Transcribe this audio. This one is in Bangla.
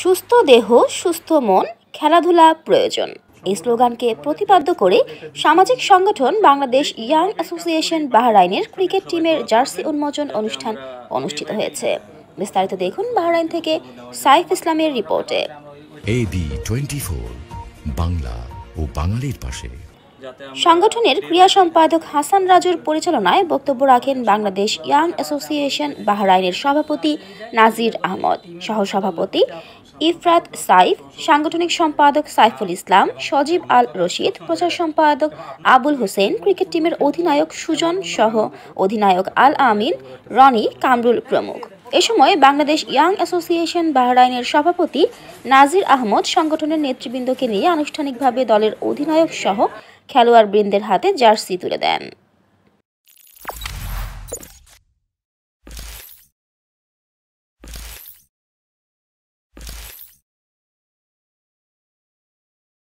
সুস্থ দেহ সুস্থ মন খেলাধুলা প্রয়োজন এই স্লোগানকে প্রতিপাদ্য করে সামাজিক সংগঠন বাংলাদেশ ইয়াং অ্যাসোসিয়েশন বাহরাইনের ক্রিকেট টিমের জার্সি উন্মোচন অনুষ্ঠান অনুষ্ঠিত হয়েছে বিস্তারিত দেখুন বাহরাইন থেকে সাইফ ইসলামের রিপোর্টে এবি টোয়েন্টি বাংলা ও বাঙালির পাশে সংগঠনের ক্রিয়া সম্পাদক হাসান রাজুর পরিচালনায় বক্তব্য রাখেন বাংলাদেশ ইয়াং অ্যাসোসিয়েশন বাহরাইনের সভাপতি নাজির আহমদ সহসভাপতি ইফরাত সাইফ সাংগঠনিক সম্পাদক সাইফুল ইসলাম সজীব আল রশিদ প্রচার সম্পাদক আবুল হোসেন ক্রিকেট টিমের অধিনায়ক সুজন সহ অধিনায়ক আল আমিন রনি কামরুল প্রমুখ এ সময় বাংলাদেশ ইয়াং অ্যাসোসিয়েশন বাহরাইনের সভাপতি নাজির আহমদ সংগঠনের নেতৃবৃন্দকে নিয়ে আনুষ্ঠানিকভাবে দলের অধিনায়ক সহ খেলোয়াড়বৃন্দের হাতে জার্সি তুলে দেন